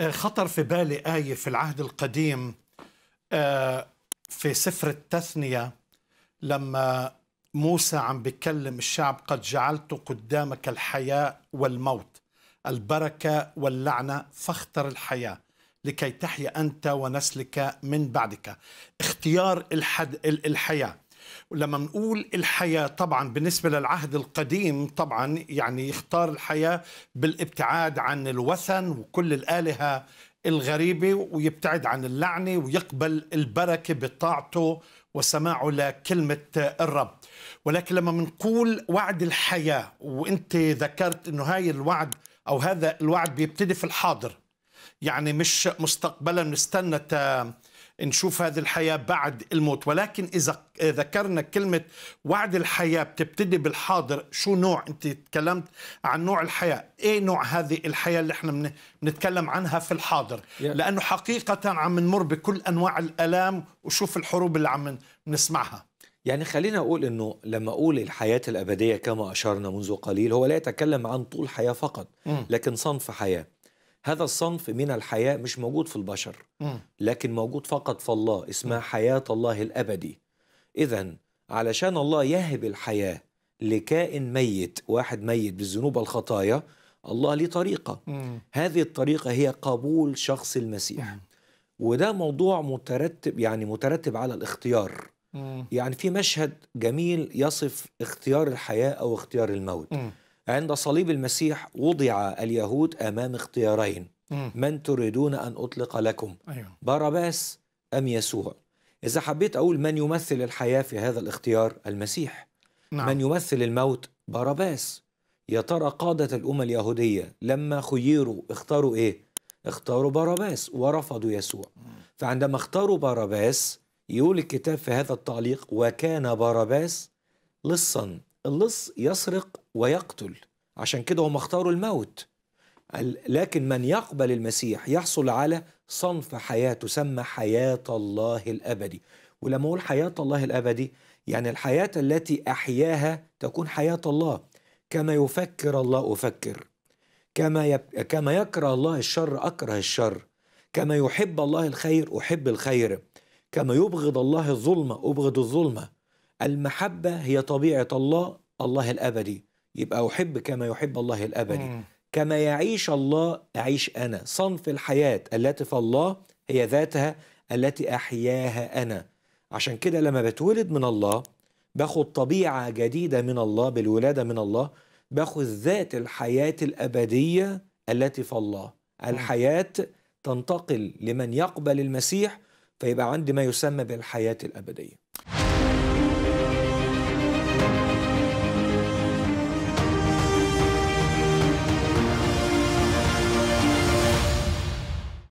آه، خطر في بالي آية في العهد القديم آه، في سفر التثنية لما موسى عم بكلم الشعب قد جعلت قدامك الحياة والموت البركة واللعنة فاختر الحياة لكي تحيا أنت ونسلك من بعدك اختيار الحد الحياة ولما بنقول الحياه طبعا بالنسبه للعهد القديم طبعا يعني يختار الحياه بالابتعاد عن الوثن وكل الالهه الغريبه ويبتعد عن اللعنه ويقبل البركه بطاعته وسماعه لكلمه الرب ولكن لما بنقول وعد الحياه وانت ذكرت انه هاي الوعد او هذا الوعد بيبتدي في الحاضر يعني مش مستقبلا نستنى نشوف هذه الحياة بعد الموت ولكن إذا ذكرنا كلمة وعد الحياة بتبتدي بالحاضر شو نوع أنت تكلمت عن نوع الحياة إيه نوع هذه الحياة اللي احنا بنتكلم عنها في الحاضر لأنه حقيقة عم نمر بكل أنواع الألام وشوف الحروب اللي عم نسمعها يعني خلينا أقول أنه لما أقول الحياة الأبدية كما أشرنا منذ قليل هو لا يتكلم عن طول حياة فقط لكن صنف حياة هذا الصنف من الحياة مش موجود في البشر لكن موجود فقط في الله اسمها حياة الله الأبدي إذا علشان الله يهب الحياة لكائن ميت واحد ميت بالذنوب الخطايا الله ليه طريقة هذه الطريقة هي قبول شخص المسيح وده موضوع مترتب يعني مترتب على الاختيار يعني في مشهد جميل يصف اختيار الحياة أو اختيار الموت عند صليب المسيح وضع اليهود امام اختيارين مم. من تريدون ان اطلق لكم أيوة. باراباس ام يسوع اذا حبيت اقول من يمثل الحياه في هذا الاختيار المسيح نعم. من يمثل الموت باراباس يا ترى قاده الامه اليهوديه لما خيروا اختاروا ايه اختاروا باراباس ورفضوا يسوع فعندما اختاروا باراباس يقول الكتاب في هذا التعليق وكان باراباس لصا اللص يسرق ويقتل عشان كده هم اختاروا الموت لكن من يقبل المسيح يحصل على صنف حياة تسمى حياة الله الأبدي ولما أقول حياة الله الأبدي يعني الحياة التي أحياها تكون حياة الله كما يفكر الله أفكر كما يب... كما يكره الله الشر أكره الشر كما يحب الله الخير أحب الخير كما يبغض الله الظلمة أبغض الظلمة المحبة هي طبيعة الله الله الأبدي يبقى أحب كما يحب الله الأبدي مم. كما يعيش الله أعيش أنا صنف الحياة التي في الله هي ذاتها التي أحياها أنا عشان كده لما بتولد من الله باخد طبيعة جديدة من الله بالولادة من الله باخد ذات الحياة الأبدية التي في الله الحياة تنتقل لمن يقبل المسيح فيبقى عندي ما يسمى بالحياة الأبدية